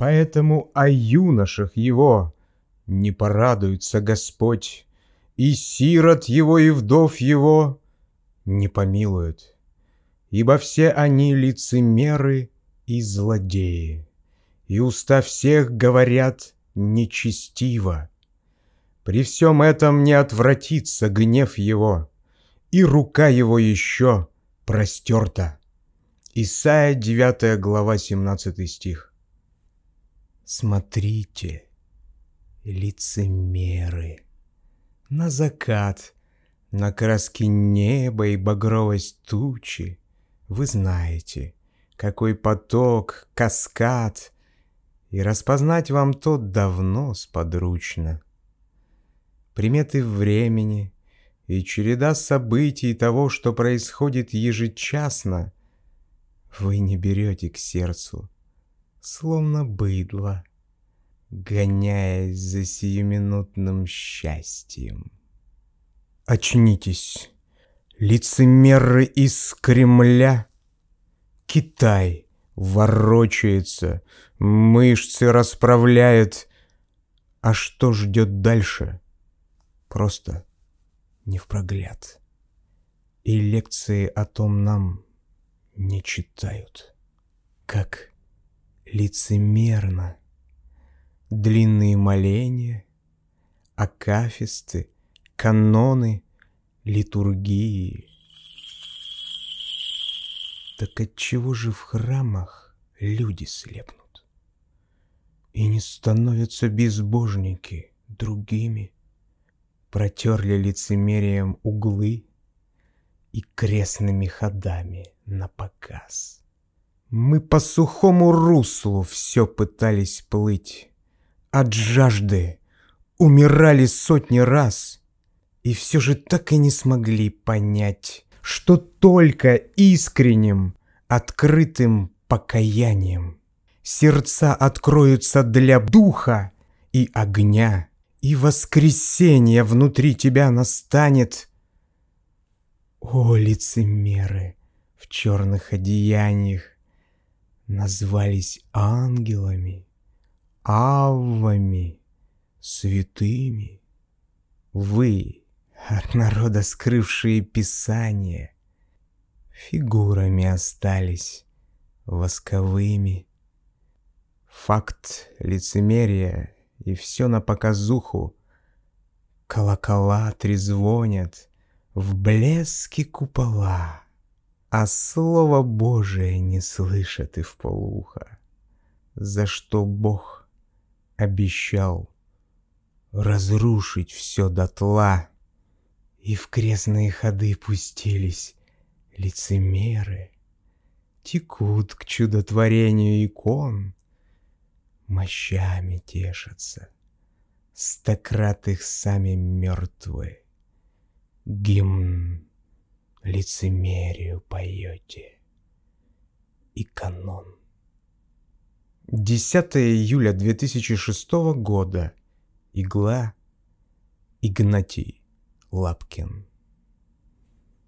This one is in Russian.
Поэтому о юношах его не порадуется Господь, и сирот его, и вдов его не помилуют, ибо все они лицемеры и злодеи, и уста всех говорят нечестиво. При всем этом не отвратится гнев его, и рука его еще простерта. Исайя 9 глава 17 стих. Смотрите, лицемеры, на закат, на краски неба и багровость тучи. Вы знаете, какой поток, каскад, и распознать вам тот давно сподручно. Приметы времени и череда событий того, что происходит ежечасно, вы не берете к сердцу — словно быдло, гоняясь за сиюминутным счастьем. Очнитесь, лицемеры из Кремля! Китай ворочается, мышцы расправляет. А что ждет дальше? Просто не в прогляд. И лекции о том нам не читают. Как лицемерно. Длинные моления, акафисты, каноны, литургии. Так отчего же в храмах люди слепнут? И не становятся безбожники другими? Протерли лицемерием углы и крестными ходами на показ. Мы по сухому руслу все пытались плыть. От жажды умирали сотни раз. И все же так и не смогли понять, Что только искренним, открытым покаянием Сердца откроются для духа и огня, И воскресение внутри тебя настанет. О, лицемеры в черных одеяниях, назвались ангелами, аввами, святыми. Вы, от народа скрывшие Писание, фигурами остались восковыми. Факт лицемерия и все на показуху. Колокола трезвонят в блеске купола а слово Божие не слышат и в полуха, за что Бог обещал разрушить все дотла, и в крестные ходы пустились лицемеры, текут к чудотворению икон, мощами тешатся, стократ их сами мертвы. Гимн лицемерию поете. И канон. 10 июля 2006 года. Игла. Игнатий Лапкин.